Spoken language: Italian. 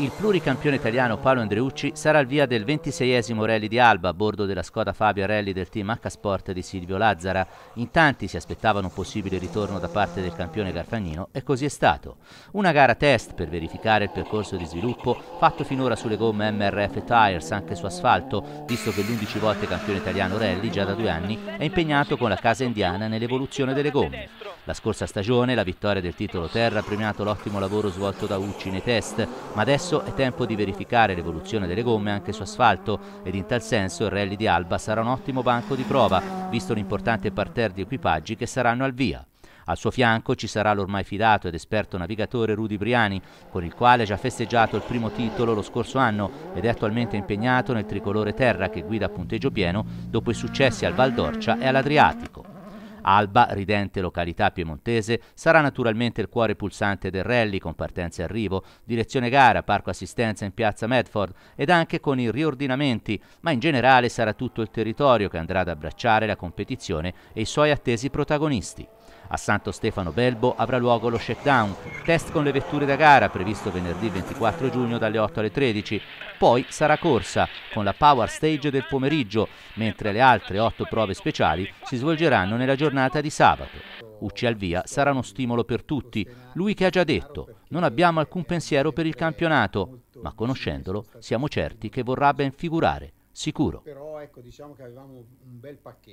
Il pluricampione italiano Paolo Andreucci sarà al via del 26esimo rally di Alba a bordo della Skoda Fabia Rally del team H-Sport di Silvio Lazzara. In tanti si aspettavano un possibile ritorno da parte del campione Garfagnino e così è stato. Una gara test per verificare il percorso di sviluppo fatto finora sulle gomme MRF Tires anche su asfalto, visto che l'11 volte campione italiano rally già da due anni è impegnato con la casa indiana nell'evoluzione delle gomme. La scorsa stagione la vittoria del titolo Terra ha premiato l'ottimo lavoro svolto da Ucci nei test, ma adesso è tempo di verificare l'evoluzione delle gomme anche su asfalto ed in tal senso il rally di Alba sarà un ottimo banco di prova, visto l'importante parterre di equipaggi che saranno al via. Al suo fianco ci sarà l'ormai fidato ed esperto navigatore Rudy Briani, con il quale ha già festeggiato il primo titolo lo scorso anno ed è attualmente impegnato nel tricolore terra che guida a punteggio pieno dopo i successi al Val d'Orcia e all'Adriatico. Alba, ridente località piemontese, sarà naturalmente il cuore pulsante del rally con partenza e arrivo, direzione gara, parco assistenza in piazza Medford ed anche con i riordinamenti, ma in generale sarà tutto il territorio che andrà ad abbracciare la competizione e i suoi attesi protagonisti. A Santo Stefano Belbo avrà luogo lo shutdown, test con le vetture da gara previsto venerdì 24 giugno dalle 8 alle 13. Poi sarà corsa con la power stage del pomeriggio, mentre le altre otto prove speciali si svolgeranno nella giornata di sabato. Ucci al via sarà uno stimolo per tutti. Lui che ha già detto, non abbiamo alcun pensiero per il campionato, ma conoscendolo siamo certi che vorrà ben figurare, sicuro. Però ecco, diciamo che avevamo un bel pacchetto.